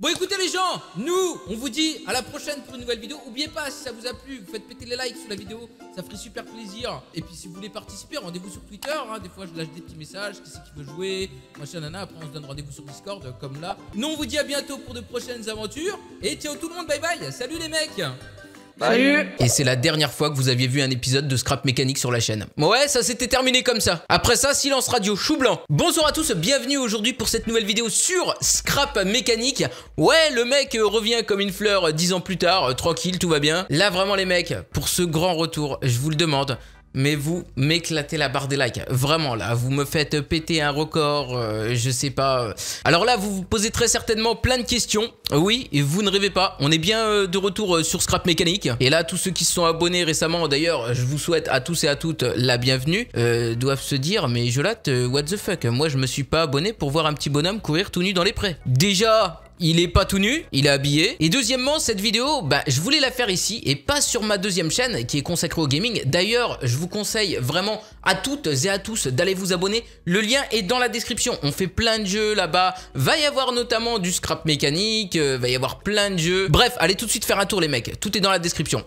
Bon écoutez les gens, nous on vous dit à la prochaine pour une nouvelle vidéo. N'oubliez pas si ça vous a plu, vous faites péter les likes sur la vidéo, ça ferait super plaisir. Et puis si vous voulez participer, rendez-vous sur Twitter, hein. des fois je lâche des petits messages, qui c'est qui veut jouer, machin nana, après on se donne rendez-vous sur Discord comme là. Nous on vous dit à bientôt pour de prochaines aventures et ciao tout le monde, bye bye, salut les mecs Salut Et c'est la dernière fois que vous aviez vu un épisode de Scrap Mécanique sur la chaîne. Ouais, ça s'était terminé comme ça. Après ça, silence radio, chou blanc. Bonsoir à tous, bienvenue aujourd'hui pour cette nouvelle vidéo sur Scrap Mécanique. Ouais, le mec euh, revient comme une fleur euh, dix ans plus tard, euh, tranquille, tout va bien. Là, vraiment les mecs, pour ce grand retour, je vous le demande, mais vous m'éclatez la barre des likes. Vraiment, là, vous me faites péter un record, euh, je sais pas. Alors là, vous vous posez très certainement plein de questions. Oui, et vous ne rêvez pas, on est bien euh, de retour euh, sur Scrap Mécanique. Et là, tous ceux qui se sont abonnés récemment, d'ailleurs, je vous souhaite à tous et à toutes la bienvenue, doivent se dire, mais Jolate, what the fuck, moi je me suis pas abonné pour voir un petit bonhomme courir tout nu dans les prés. Déjà, il est pas tout nu, il est habillé. Et deuxièmement, cette vidéo, bah, je voulais la faire ici et pas sur ma deuxième chaîne qui est consacrée au gaming. D'ailleurs, je vous conseille vraiment à toutes et à tous d'aller vous abonner. Le lien est dans la description. On fait plein de jeux là-bas. Va y avoir notamment du scrap mécanique, euh, va y avoir plein de jeux. Bref, allez tout de suite faire un tour les mecs. Tout est dans la description.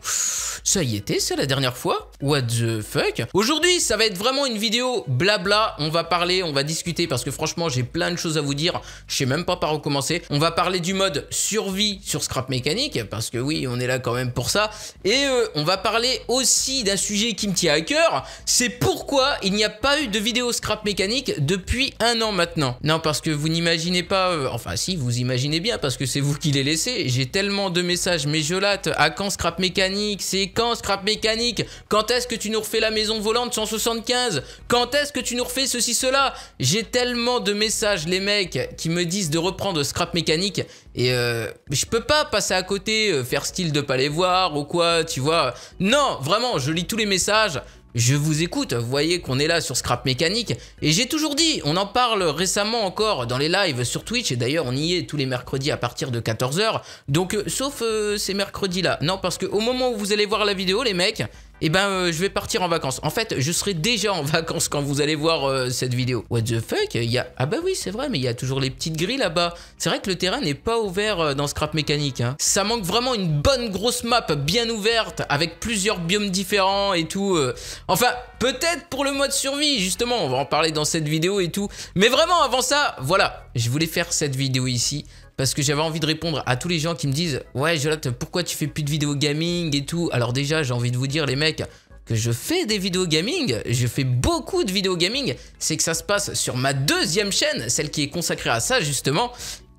Ça y était, c'est la dernière fois. What the fuck Aujourd'hui, ça va être vraiment une vidéo blabla. On va parler, on va discuter parce que franchement, j'ai plein de choses à vous dire. Je sais même pas par où commencer. On va parler du mode survie sur Scrap Mécanique, parce que oui, on est là quand même pour ça. Et euh, on va parler aussi d'un sujet qui me tient à cœur, c'est pourquoi il n'y a pas eu de vidéo Scrap Mécanique depuis un an maintenant. Non, parce que vous n'imaginez pas, euh, enfin si, vous imaginez bien, parce que c'est vous qui les laissé. J'ai tellement de messages méjolates, à quand Scrap Mécanique, c'est quand Scrap Mécanique, quand est-ce que tu nous refais la maison volante 175, quand est-ce que tu nous refais ceci, cela. J'ai tellement de messages, les mecs, qui me disent de reprendre Scrap Mécanique et euh, je peux pas passer à côté, euh, faire style de pas les voir ou quoi, tu vois. Non, vraiment, je lis tous les messages. Je vous écoute, vous voyez qu'on est là sur Scrap Mécanique, et j'ai toujours dit, on en parle récemment encore dans les lives sur Twitch, et d'ailleurs on y est tous les mercredis à partir de 14h, donc euh, sauf ces mercredis-là. Non, parce que au moment où vous allez voir la vidéo, les mecs, eh ben euh, je vais partir en vacances. En fait, je serai déjà en vacances quand vous allez voir euh, cette vidéo. What the fuck il y Ah bah oui, c'est vrai, mais il y a toujours les petites grilles là-bas. C'est vrai que le terrain n'est pas ouvert euh, dans Scrap Mécanique. Hein. Ça manque vraiment une bonne grosse map bien ouverte avec plusieurs biomes différents et tout. Enfin, peut-être pour le mode survie, justement. On va en parler dans cette vidéo et tout. Mais vraiment, avant ça, voilà, je voulais faire cette vidéo ici parce que j'avais envie de répondre à tous les gens qui me disent Ouais, Jolotte, pourquoi tu fais plus de vidéos gaming et tout Alors, déjà, j'ai envie de vous dire, les mecs, que je fais des vidéos gaming, je fais beaucoup de vidéos gaming, c'est que ça se passe sur ma deuxième chaîne, celle qui est consacrée à ça justement,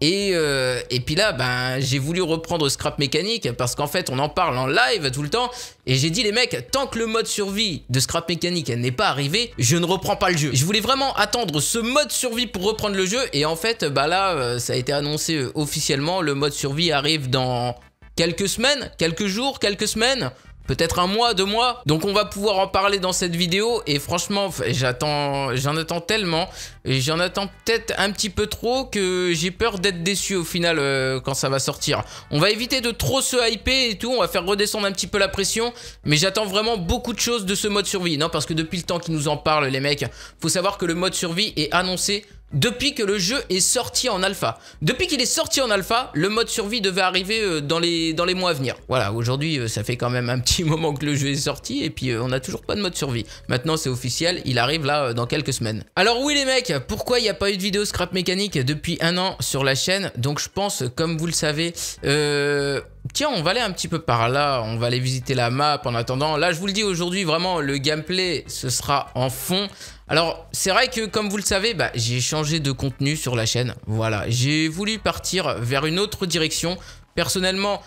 et, euh, et puis là, ben, j'ai voulu reprendre Scrap Mécanique parce qu'en fait, on en parle en live tout le temps. Et j'ai dit, les mecs, tant que le mode survie de Scrap Mécanique n'est pas arrivé, je ne reprends pas le jeu. Je voulais vraiment attendre ce mode survie pour reprendre le jeu. Et en fait, bah là, euh, ça a été annoncé euh, officiellement. Le mode survie arrive dans quelques semaines, quelques jours, quelques semaines peut-être un mois, deux mois. Donc on va pouvoir en parler dans cette vidéo et franchement, j'attends, j'en attends tellement, j'en attends peut-être un petit peu trop que j'ai peur d'être déçu au final euh, quand ça va sortir. On va éviter de trop se hyper et tout, on va faire redescendre un petit peu la pression, mais j'attends vraiment beaucoup de choses de ce mode survie. Non, parce que depuis le temps qu'ils nous en parlent les mecs, faut savoir que le mode survie est annoncé depuis que le jeu est sorti en alpha. Depuis qu'il est sorti en alpha, le mode survie devait arriver euh, dans les, dans les mois à venir. Voilà, aujourd'hui, euh, ça fait quand même un petit moment que le jeu est sorti et puis euh, on n'a toujours pas de mode survie. Maintenant, c'est officiel, il arrive là dans quelques semaines. Alors oui les mecs, pourquoi il n'y a pas eu de vidéo scrap mécanique depuis un an sur la chaîne Donc je pense, comme vous le savez, euh, tiens, on va aller un petit peu par là, on va aller visiter la map en attendant. Là, je vous le dis aujourd'hui, vraiment, le gameplay, ce sera en fond. Alors, c'est vrai que, comme vous le savez, bah, j'ai changé de contenu sur la chaîne. Voilà, j'ai voulu partir vers une autre direction. Personnellement,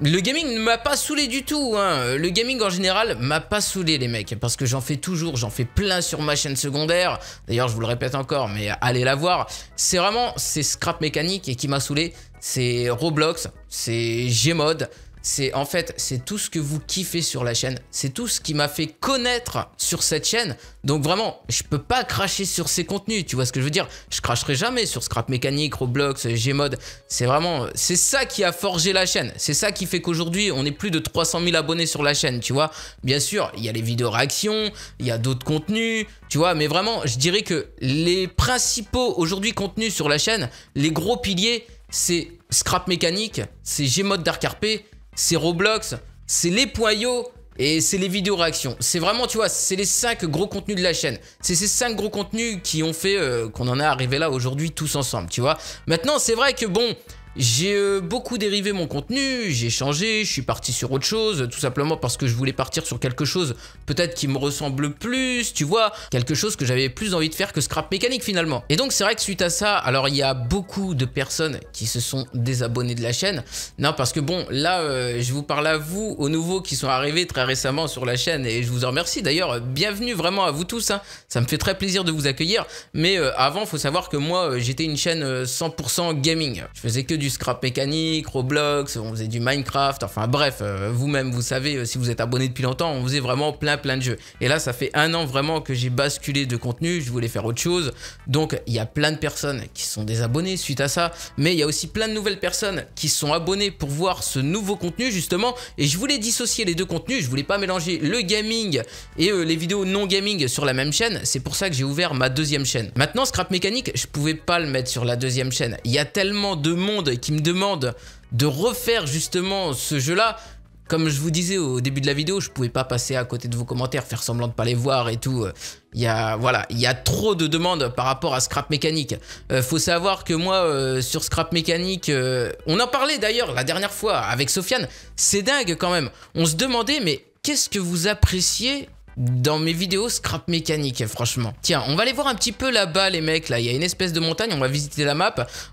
le gaming ne m'a pas saoulé du tout, hein. le gaming en général m'a pas saoulé les mecs, parce que j'en fais toujours, j'en fais plein sur ma chaîne secondaire, d'ailleurs je vous le répète encore, mais allez la voir, c'est vraiment, ces Scrap Mécanique et qui m'a saoulé, c'est Roblox, c'est Gmod, c'est en fait c'est tout ce que vous kiffez sur la chaîne, c'est tout ce qui m'a fait connaître sur cette chaîne. Donc vraiment, je peux pas cracher sur ces contenus, tu vois ce que je veux dire Je cracherai jamais sur Scrap Mécanique, Roblox, Gmod. C'est vraiment c'est ça qui a forgé la chaîne. C'est ça qui fait qu'aujourd'hui, on est plus de 300 000 abonnés sur la chaîne, tu vois. Bien sûr, il y a les vidéos réactions, il y a d'autres contenus, tu vois, mais vraiment, je dirais que les principaux aujourd'hui contenus sur la chaîne, les gros piliers, c'est Scrap Mécanique, c'est Gmod Dark RP, c'est Roblox, c'est les et c'est les vidéos réactions. C'est vraiment, tu vois, c'est les 5 gros contenus de la chaîne. C'est ces 5 gros contenus qui ont fait euh, qu'on en est arrivé là aujourd'hui tous ensemble, tu vois. Maintenant, c'est vrai que bon, j'ai euh, beaucoup dérivé mon contenu, j'ai changé, je suis parti sur autre chose, tout simplement parce que je voulais partir sur quelque chose peut-être qui me ressemble plus, tu vois, quelque chose que j'avais plus envie de faire que Scrap Mécanique finalement. Et donc c'est vrai que suite à ça, alors il y a beaucoup de personnes qui se sont désabonnées de la chaîne, non parce que bon, là euh, je vous parle à vous, aux nouveaux qui sont arrivés très récemment sur la chaîne et je vous en remercie d'ailleurs, bienvenue vraiment à vous tous, hein. ça me fait très plaisir de vous accueillir, mais euh, avant faut savoir que moi j'étais une chaîne 100% gaming, je faisais que du scrap mécanique, Roblox, on faisait du Minecraft, enfin bref, euh, vous-même vous savez, euh, si vous êtes abonné depuis longtemps, on faisait vraiment plein plein de jeux. Et là, ça fait un an vraiment que j'ai basculé de contenu, je voulais faire autre chose. Donc il y a plein de personnes qui sont désabonnées suite à ça, mais il y a aussi plein de nouvelles personnes qui sont abonnées pour voir ce nouveau contenu justement. Et je voulais dissocier les deux contenus, je voulais pas mélanger le gaming et euh, les vidéos non gaming sur la même chaîne. C'est pour ça que j'ai ouvert ma deuxième chaîne. Maintenant, scrap mécanique, je pouvais pas le mettre sur la deuxième chaîne. Il y a tellement de monde qui me demande de refaire justement ce jeu-là, comme je vous disais au début de la vidéo, je pouvais pas passer à côté de vos commentaires, faire semblant de pas les voir et tout. Il y a, voilà, il y a trop de demandes par rapport à Scrap Mécanique. Euh, faut savoir que moi, euh, sur Scrap Mécanique, euh, on en parlait d'ailleurs la dernière fois avec Sofiane. C'est dingue quand même. On se demandait, mais qu'est-ce que vous appréciez dans mes vidéos scrap mécanique, franchement. Tiens, on va aller voir un petit peu là-bas, les mecs. Là, il y a une espèce de montagne. On va visiter la map.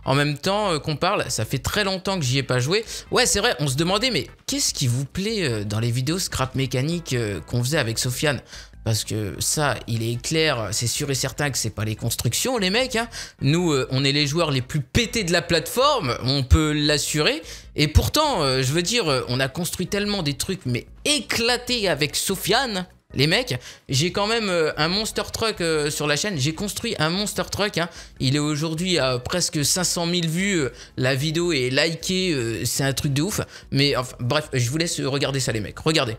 En même temps euh, qu'on parle, ça fait très longtemps que j'y ai pas joué. Ouais, c'est vrai, on se demandait, mais qu'est-ce qui vous plaît euh, dans les vidéos scrap mécanique euh, qu'on faisait avec Sofiane parce que ça, il est clair, c'est sûr et certain que c'est pas les constructions, les mecs. Hein. Nous, on est les joueurs les plus pétés de la plateforme, on peut l'assurer. Et pourtant, je veux dire, on a construit tellement des trucs, mais éclatés avec Sofiane les mecs. J'ai quand même euh, un monster truck euh, sur la chaîne. J'ai construit un monster truck. Hein. Il est aujourd'hui à presque 500 000 vues. Euh, la vidéo est likée. C'est un truc de ouf. Mais enfin, bref, je vous laisse regarder ça, les mecs. Regardez.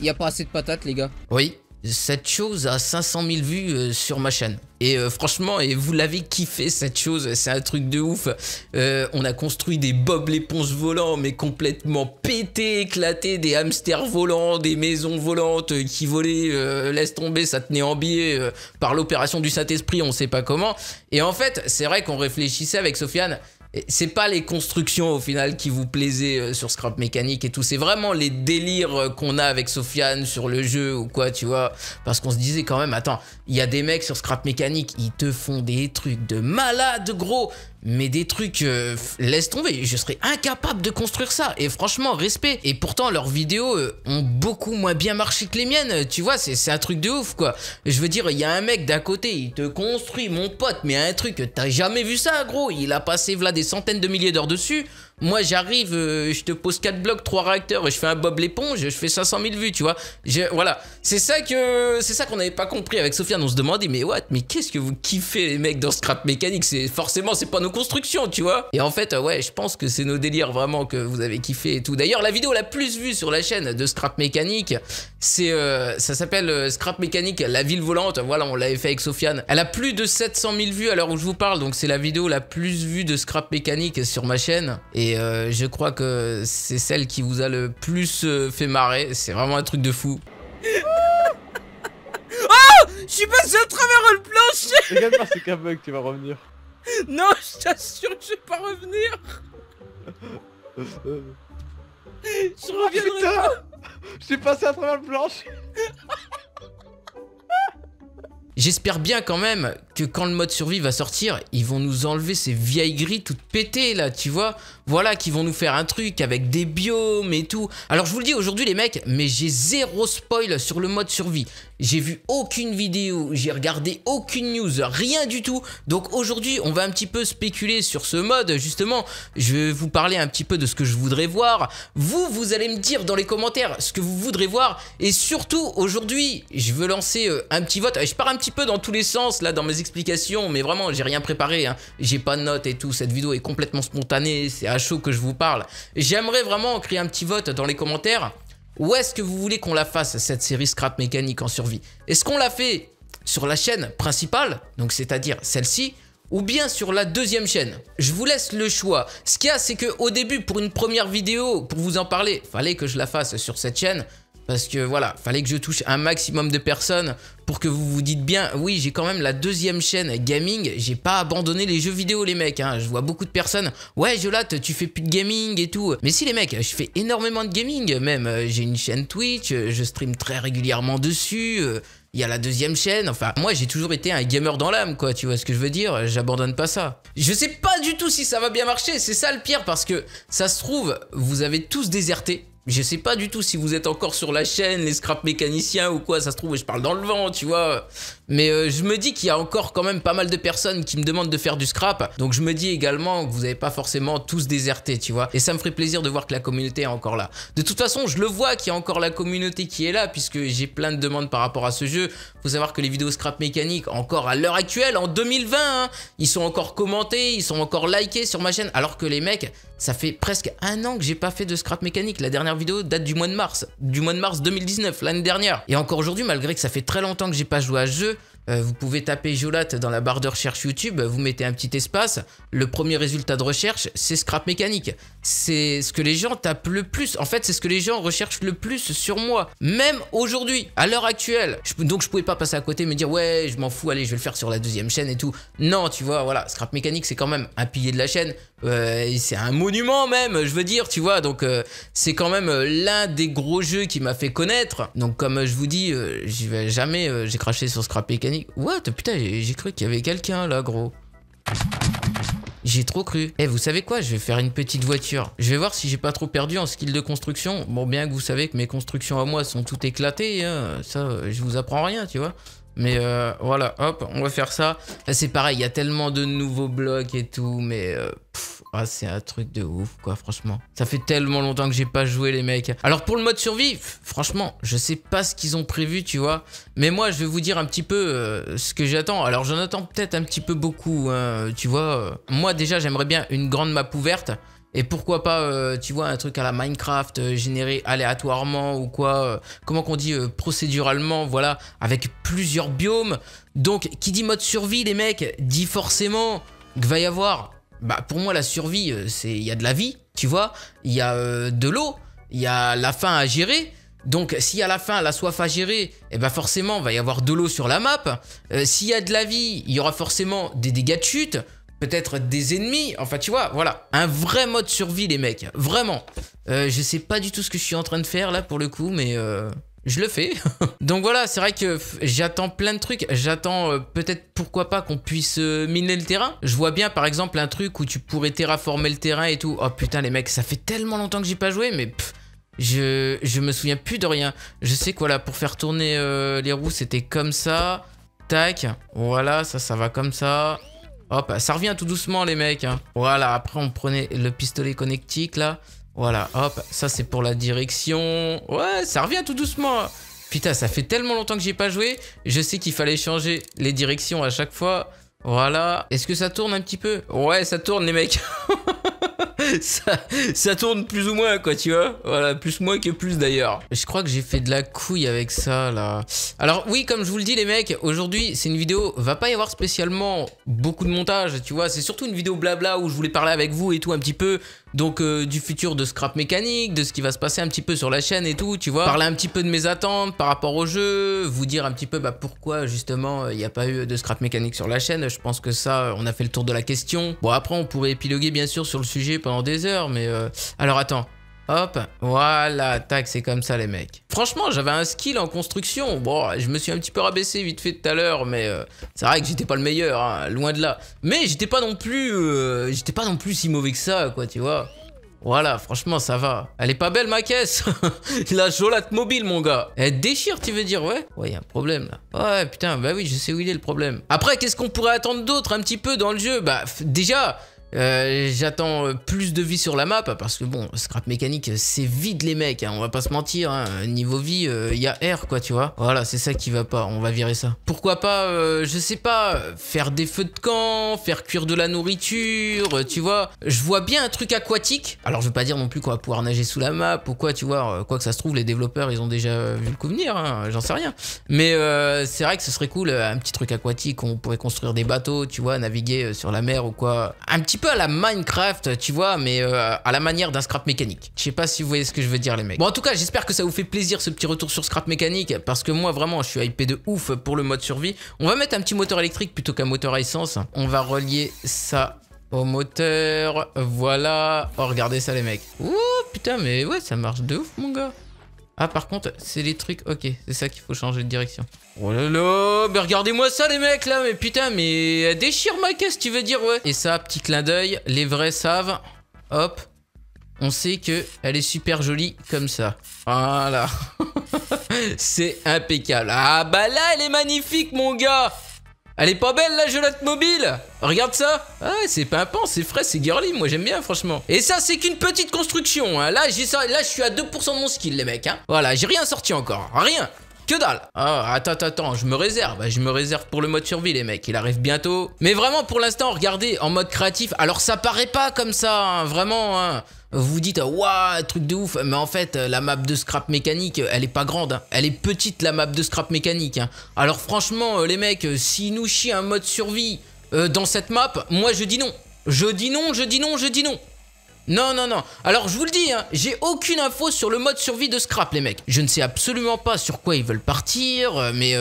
Il a pas assez de patates, les gars. Oui cette chose a 500 000 vues euh, sur ma chaîne. Et euh, franchement, et vous l'avez kiffé cette chose, c'est un truc de ouf. Euh, on a construit des Bob l'éponge volants, mais complètement pétés, éclatés, des hamsters volants, des maisons volantes qui volaient, laissent tomber, ça tenait en biais par l'opération du Saint-Esprit, on sait pas comment. Et en fait, c'est vrai qu'on réfléchissait avec Sofiane, c'est pas les constructions au final qui vous plaisaient euh, sur Scrap Mécanique et tout, c'est vraiment les délires euh, qu'on a avec Sofiane sur le jeu ou quoi, tu vois. Parce qu'on se disait quand même, attends, il y a des mecs sur Scrap Mécanique, ils te font des trucs de malade, gros mais des trucs, euh, laisse tomber, je serais incapable de construire ça. Et franchement, respect. Et pourtant, leurs vidéos euh, ont beaucoup moins bien marché que les miennes, tu vois, c'est un truc de ouf, quoi. Je veux dire, il y a un mec d'à côté, il te construit, mon pote, mais un truc, t'as jamais vu ça, gros. Il a passé, voilà, des centaines de milliers d'heures dessus. Moi, j'arrive, euh, je te pose 4 blocs, 3 réacteurs, et je fais un Bob l'éponge, je fais 500 000 vues, tu vois. Je, voilà. C'est ça que, c'est ça qu'on n'avait pas compris avec Sofiane. On se demandait, mais what, mais qu'est-ce que vous kiffez, les mecs, dans Scrap Mécanique? C'est, forcément, c'est pas nos constructions, tu vois. Et en fait, euh, ouais, je pense que c'est nos délires vraiment que vous avez kiffé et tout. D'ailleurs, la vidéo la plus vue sur la chaîne de Scrap Mécanique, c'est, euh, ça s'appelle Scrap Mécanique, la ville volante. Voilà, on l'avait fait avec Sofiane. Elle a plus de 700 000 vues à l'heure où je vous parle, donc c'est la vidéo la plus vue de Scrap Mécanique sur ma chaîne. Et euh, je crois que c'est celle qui vous a le plus euh, fait marrer. C'est vraiment un truc de fou. oh Je suis passé à travers le plancher Regarde pas, c'est qu'un bug, tu vas revenir. Non, je t'assure, je vais pas revenir Je reviendrai ah, Je suis passé à travers le plancher J'espère bien quand même que quand le mode survie va sortir, ils vont nous enlever ces vieilles grilles toutes pétées là, tu vois Voilà, qu'ils vont nous faire un truc avec des biomes et tout. Alors je vous le dis aujourd'hui les mecs, mais j'ai zéro spoil sur le mode survie. J'ai vu aucune vidéo, j'ai regardé aucune news, rien du tout. Donc aujourd'hui, on va un petit peu spéculer sur ce mode. Justement, je vais vous parler un petit peu de ce que je voudrais voir. Vous, vous allez me dire dans les commentaires ce que vous voudrez voir. Et surtout, aujourd'hui, je veux lancer euh, un petit vote. Je pars un petit peu dans tous les sens, là, dans mes explications. Mais vraiment, j'ai rien préparé. Hein. J'ai pas de notes et tout. Cette vidéo est complètement spontanée. C'est à chaud que je vous parle. J'aimerais vraiment créer un petit vote dans les commentaires où est-ce que vous voulez qu'on la fasse, cette série Scrap Mécanique en survie Est-ce qu'on la fait sur la chaîne principale, donc c'est-à-dire celle-ci, ou bien sur la deuxième chaîne. Je vous laisse le choix. Ce qu'il y a, c'est qu'au début, pour une première vidéo, pour vous en parler, fallait que je la fasse sur cette chaîne. Parce que voilà, fallait que je touche un maximum de personnes pour que vous vous dites bien, oui, j'ai quand même la deuxième chaîne gaming, j'ai pas abandonné les jeux vidéo les mecs, hein. je vois beaucoup de personnes, ouais Jolate, tu fais plus de gaming et tout. Mais si les mecs, je fais énormément de gaming même, euh, j'ai une chaîne Twitch, euh, je stream très régulièrement dessus. Euh, il y a la deuxième chaîne, enfin, moi j'ai toujours été un gamer dans l'âme, quoi, tu vois ce que je veux dire, j'abandonne pas ça. Je sais pas du tout si ça va bien marcher, c'est ça le pire, parce que ça se trouve, vous avez tous déserté, je sais pas du tout si vous êtes encore sur la chaîne, les scrap mécaniciens ou quoi, ça se trouve, je parle dans le vent, tu vois. Mais euh, je me dis qu'il y a encore quand même pas mal de personnes qui me demandent de faire du scrap. Donc je me dis également que vous n'avez pas forcément tous déserté, tu vois. Et ça me ferait plaisir de voir que la communauté est encore là. De toute façon, je le vois qu'il y a encore la communauté qui est là, puisque j'ai plein de demandes par rapport à ce jeu. Faut savoir que les vidéos scrap mécanique, encore à l'heure actuelle, en 2020, hein, ils sont encore commentés, ils sont encore likés sur ma chaîne. Alors que les mecs, ça fait presque un an que j'ai pas fait de scrap mécanique. La dernière vidéo date du mois de mars, du mois de mars 2019, l'année dernière. Et encore aujourd'hui, malgré que ça fait très longtemps que j'ai pas joué à ce jeu, euh, vous pouvez taper Jolat dans la barre de recherche YouTube, vous mettez un petit espace, le premier résultat de recherche, c'est Scrap Mécanique. C'est ce que les gens tapent le plus. En fait, c'est ce que les gens recherchent le plus sur moi. Même aujourd'hui, à l'heure actuelle. donc, je pouvais pas passer à côté et me dire, ouais, je m'en fous, allez, je vais le faire sur la deuxième chaîne et tout. Non, tu vois, voilà, Scrap Mécanique, c'est quand même un pilier de la chaîne. Euh, c'est un monument même, je veux dire, tu vois. Donc euh, c'est quand même euh, l'un des gros jeux qui m'a fait connaître. Donc comme je vous dis, j'y vais jamais. j'ai craché sur Scrap Mécanique. What Putain, j'ai cru qu'il y avait quelqu'un là, gros. J'ai trop cru. Eh, vous savez quoi Je vais faire une petite voiture. Je vais voir si j'ai pas trop perdu en skill de construction. Bon, bien que vous savez que mes constructions à moi sont toutes éclatées, hein, ça, je vous apprends rien, tu vois. Mais voilà, hop, on va faire ça. C'est pareil, il y a tellement de nouveaux blocs et tout, mais... Ah, c'est un truc de ouf, quoi, franchement. Ça fait tellement longtemps que j'ai pas joué, les mecs. Alors, pour le mode survie, franchement, je sais pas ce qu'ils ont prévu, tu vois. Mais moi, je vais vous dire un petit peu euh, ce que j'attends. Alors, j'en attends peut-être un petit peu beaucoup, hein, tu vois. Euh, moi, déjà, j'aimerais bien une grande map ouverte. Et pourquoi pas, euh, tu vois, un truc à la Minecraft généré aléatoirement ou quoi, comment qu'on dit, procéduralement, voilà, avec plusieurs biomes. Donc, qui dit mode survie, les mecs, dit forcément qu'il va y avoir bah pour moi la survie, euh, c'est il y a de la vie, tu vois, il y a euh, de l'eau, il y a la faim à gérer. Donc si à la faim, la soif à gérer, et eh ben forcément il va y avoir de l'eau sur la map. Euh, s'il y a de la vie, il y aura forcément des dégâts de chute, peut-être des ennemis. Enfin tu vois, voilà, un vrai mode survie les mecs, vraiment. Je je sais pas du tout ce que je suis en train de faire là pour le coup, mais je le fais. Donc voilà, c'est vrai que j'attends plein de trucs. J'attends euh, peut-être pourquoi pas qu'on puisse euh, miner le terrain. Je vois bien par exemple un truc où tu pourrais terraformer le terrain et tout. Oh putain les mecs, ça fait tellement longtemps que j'ai pas joué, mais je, me souviens plus de rien. Je sais que voilà, pour faire tourner euh, les roues, c'était comme ça. Tac, voilà, ça, ça va comme ça. Hop, ça revient tout doucement les mecs. Hein. Voilà, après on prenait le pistolet connectique là. Voilà, hop, ça c'est pour la direction. Ouais, ça revient tout doucement. Hein. Putain, ça fait tellement longtemps que j'ai pas joué. Je sais qu'il fallait changer les directions à chaque fois. Voilà. Est-ce que ça tourne un petit peu Ouais, ça tourne les mecs. ça, ça, tourne plus ou moins quoi, tu vois. Voilà, plus moins que plus d'ailleurs. Je crois que j'ai fait de la couille avec ça là. Alors oui, comme je vous le dis les mecs, aujourd'hui c'est une vidéo, va pas y avoir spécialement beaucoup de montage, tu vois. C'est surtout une vidéo blabla où je voulais parler avec vous et tout un petit peu. Donc euh, du futur de Scrap Mécanique, de ce qui va se passer un petit peu sur la chaîne et tout, tu vois. Parler un petit peu de mes attentes par rapport au jeu, vous dire un petit peu bah, pourquoi justement euh, il n'y a pas eu de Scrap Mécanique sur la chaîne. Je pense que ça, euh, on a fait le tour de la question. Bon après on pourrait épiloguer bien sûr sur le sujet pendant des heures, mais alors attends, Hop, voilà, tac, c'est comme ça les mecs. Franchement, j'avais un skill en construction. Bon, je me suis un petit peu rabaissé vite fait tout à l'heure, mais euh, c'est vrai que j'étais pas le meilleur, hein, loin de là. Mais j'étais pas non plus, euh, j'étais pas non plus si mauvais que ça, quoi, tu vois. Voilà, franchement, ça va. Elle est pas belle, ma caisse La jolate mobile, mon gars Elle déchire, tu veux dire, ouais Ouais, y a un problème, là. Ouais, putain, bah oui, je sais où il est, le problème. Après, qu'est-ce qu'on pourrait attendre d'autre, un petit peu, dans le jeu Bah, déjà, euh, j'attends euh, plus de vie sur la map parce que bon, scrap mécanique, euh, c'est vide les mecs, hein, on va pas se mentir. Hein. Niveau vie, il y a R quoi, tu vois. Voilà, c'est ça qui va pas, on va virer ça. Pourquoi pas, je sais pas, faire des feux de camp, faire cuire de la nourriture, tu vois. Je vois bien un truc aquatique. Alors je veux pas dire non plus qu'on va pouvoir nager sous la map ou quoi, tu vois. Quoi que ça se trouve, les développeurs, ils ont déjà vu le coup venir, hein, j'en sais rien. Mais c'est vrai que ce serait cool, un petit truc aquatique, on pourrait construire des bateaux, tu vois, naviguer sur la mer ou quoi. Un petit peu à la Minecraft, tu vois, mais euh, à la manière d'un scrap mécanique. Je sais pas si vous voyez ce que je veux dire, les mecs. Bon, en tout cas, j'espère que ça vous fait plaisir ce petit retour sur scrap mécanique, parce que moi, vraiment, je suis hypé de ouf pour le mode survie. On va mettre un petit moteur électrique plutôt qu'un moteur à essence. On va relier ça au moteur. Voilà. Oh, regardez ça, les mecs. Oh putain, mais ouais, ça marche de ouf, mon gars. Ah, par contre, c'est les trucs... Ok, c'est ça qu'il faut changer de direction. Oh là là, mais regardez-moi ça, les mecs, là. Mais putain, mais déchire ma caisse, tu veux dire, ouais. Et ça, petit clin d'œil, les vrais savent. Hop. On sait que elle est super jolie comme ça. Voilà. c'est impeccable. Ah, bah là, elle est magnifique, mon gars elle est pas belle la gelotte mobile Regarde ça Ouais, ah, c'est pimpant, c'est frais, c'est girly, moi j'aime bien franchement. Et ça c'est qu'une petite construction, hein. là, là je suis à 2% de mon skill les mecs. Hein. Voilà, j'ai rien sorti encore, rien que dalle Ah, attends, attends, je me réserve. Bah, je me réserve pour le mode survie, les mecs. Il arrive bientôt. Mais vraiment, pour l'instant, regardez, en mode créatif. Alors, ça paraît pas comme ça, hein. vraiment. Hein vous dites waouh truc de ouf mais en fait euh, la map de scrap mécanique euh, elle est pas grande hein. elle est petite la map de scrap mécanique hein. alors franchement euh, les mecs si nous chient un mode survie dans cette map moi je dis non je dis non je dis non je dis non non, non, non. Alors, je vous le dis, hein, j'ai aucune info sur le mode survie de Scrap, les mecs. Je ne sais absolument pas sur quoi ils veulent partir, mais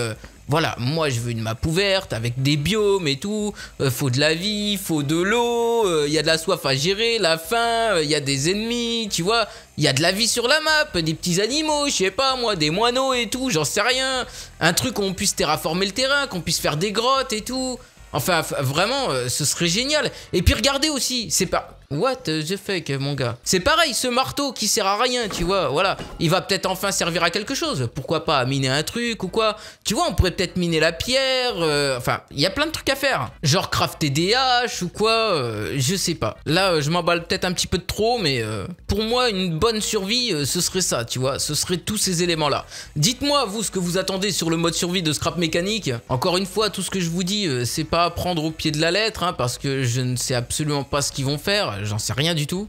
voilà, moi je veux une map ouverte avec des biomes et tout. Euh, faut de la vie, faut de l'eau, il euh, y a de la soif à gérer, la faim, il euh, y a des ennemis, tu vois. Il y a de la vie sur la map, des petits animaux, je sais pas moi, des moineaux et tout, j'en sais rien. Un truc où on puisse terraformer le terrain, qu'on puisse faire des grottes et tout. Enfin, vraiment, ce serait génial. Et puis regardez aussi, c'est pas... What the fuck, mon gars C'est pareil, ce marteau qui sert à rien, tu vois, voilà. Il va peut-être enfin servir à quelque chose. Pourquoi pas miner un truc ou quoi Tu vois, on pourrait peut-être miner la pierre. Euh, enfin, il y a plein de trucs à faire. Genre crafter des haches ou quoi, euh, je sais pas. Là, euh, je m'emballe peut-être un petit peu de trop, mais pour moi, une bonne survie, ce serait ça, tu vois. Ce serait tous ces éléments-là. Dites-moi, vous, ce que vous attendez sur le mode survie de Scrap Mécanique. Encore une fois, tout ce que je vous dis, c'est pas à prendre au pied de la lettre, hein, parce que je ne sais absolument pas ce qu'ils vont faire j'en sais rien du tout.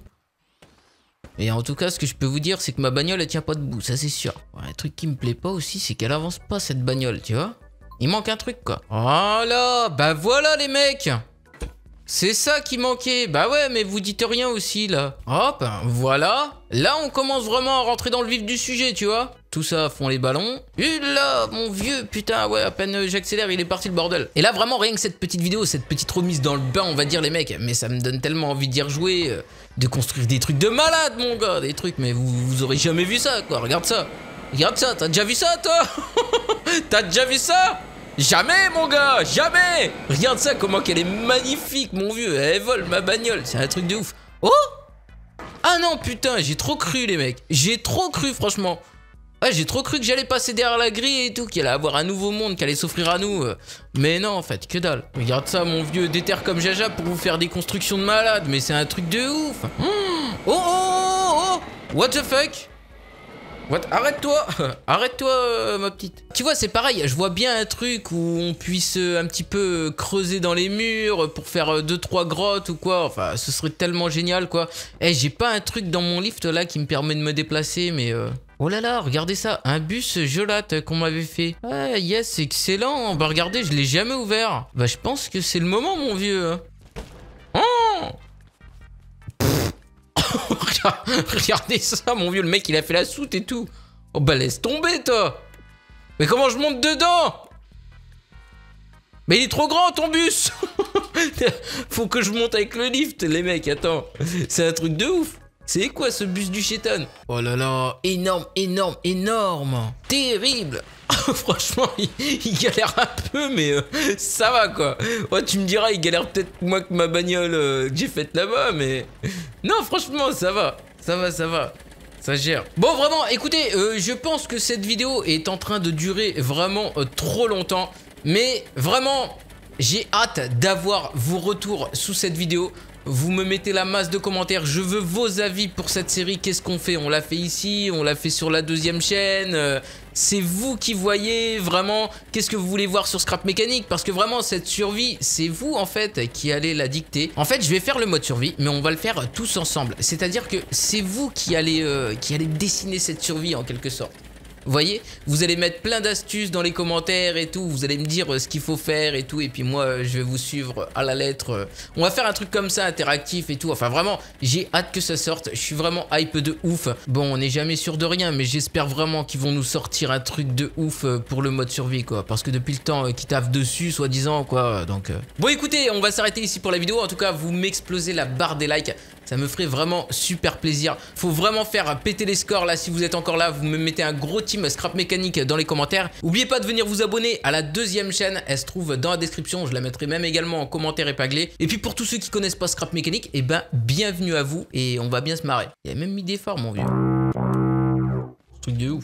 Et en tout cas, ce que je peux vous dire, c'est que ma bagnole, elle tient pas debout, ça c'est sûr. Un truc qui me plaît pas aussi, c'est qu'elle avance pas, cette bagnole, tu vois. Il manque un truc, quoi. Oh là Bah voilà, les mecs c'est ça qui manquait. Bah ouais, mais vous dites rien aussi, là. Hop, voilà. Là, on commence vraiment à rentrer dans le vif du sujet, tu vois tout ça, font les ballons. Et là, mon vieux, putain, ouais, à peine j'accélère, il est parti le bordel. Et là, vraiment, rien que cette petite vidéo, cette petite remise dans le bain, on va dire, les mecs, mais ça me donne tellement envie d'y rejouer, euh, de construire des trucs de malade, mon gars, des trucs, mais vous, aurez jamais vu ça, quoi, regarde ça. Regarde ça, t'as déjà vu ça, toi T'as déjà vu ça Jamais, mon gars, jamais Regarde ça, comment qu'elle est magnifique, mon vieux, elle vole, ma bagnole, c'est un truc de ouf. Oh ah non, putain, j'ai trop cru, les mecs. J'ai trop cru, franchement. Ouais, j'ai trop cru que j'allais passer derrière la grille et tout, qu'il allait avoir un nouveau monde qui allait s'offrir à nous. Euh. Mais non, en fait, que dalle. Regarde ça, mon vieux, déterre comme Jaja pour vous faire des constructions de malade. mais c'est un truc de ouf. Mmh. Oh, oh, oh, oh, oh What the fuck What Arrête-toi Arrête-toi, euh, ma petite. Tu vois, c'est pareil, je vois bien un truc où on puisse euh, un petit peu creuser dans les murs pour faire deux, trois grottes ou quoi. Enfin, ce serait tellement génial, quoi. Eh, j'ai pas un truc dans mon lift, là, qui me permet de me déplacer, mais... Oh là là, regardez ça, un bus gelate qu'on m'avait fait. Ah yes, excellent. Bah regardez, je l'ai jamais ouvert. Bah je pense que c'est le moment mon vieux. Oh Regardez ça mon vieux, le mec il a fait la soute et tout. Oh bah laisse tomber toi. Mais comment je monte dedans mais il est trop grand ton bus Faut que je monte avec le lift les mecs, attends. C'est un truc de ouf c'est quoi ce bus du chéton Oh là là, énorme, énorme, énorme Terrible Franchement, il, galère un peu, mais euh, ça va quoi. tu me diras, il galère peut-être moins que ma bagnole euh, que j'ai faite là-bas, mais... Non, franchement, ça va. Ça va, ça va. Ça gère. Bon, vraiment, écoutez, euh, je pense que cette vidéo est en train de durer vraiment trop longtemps. Mais vraiment, j'ai hâte d'avoir vos retours sous cette vidéo. Vous me mettez la masse de commentaires. Je veux vos avis pour cette série. Qu'est-ce qu'on fait On l'a fait ici, on l'a fait sur la deuxième chaîne. Euh, c'est vous qui voyez vraiment qu'est-ce que vous voulez voir sur Scrap Mécanique. Parce que vraiment, cette survie, c'est vous en fait qui allez la dicter. En fait, je vais faire le mode survie, mais on va le faire tous ensemble. C'est-à-dire que c'est vous qui allez, euh, qui allez dessiner cette survie en quelque sorte. Vous voyez Vous allez mettre plein d'astuces dans les commentaires et tout. Vous allez me dire euh, ce qu'il faut faire et tout. Et puis moi, euh, je vais vous suivre à la lettre. Euh, on va faire un truc comme ça, interactif et tout. Enfin, vraiment, j'ai hâte que ça sorte. Je suis vraiment hype de ouf. Bon, on n'est jamais sûr de rien, mais j'espère vraiment qu'ils vont nous sortir un truc de ouf pour le mode survie, quoi. Parce que depuis le temps ils taffent dessus, soi-disant, quoi. Donc, bon, écoutez, on va s'arrêter ici pour la vidéo. En tout cas, vous m'explosez la barre des likes. Ça me ferait vraiment super plaisir. Faut vraiment faire péter les scores là. Si vous êtes encore là, vous me mettez un gros team scrap mécanique dans les commentaires. N'oubliez pas de venir vous abonner à la deuxième chaîne. Elle se trouve dans la description. Je la mettrai même également en commentaire épaglé. Et puis pour tous ceux qui connaissent pas scrap mécanique, eh ben bienvenue à vous et on va bien se marrer. Il a même mis des formes mon vieux. Truc de ouf.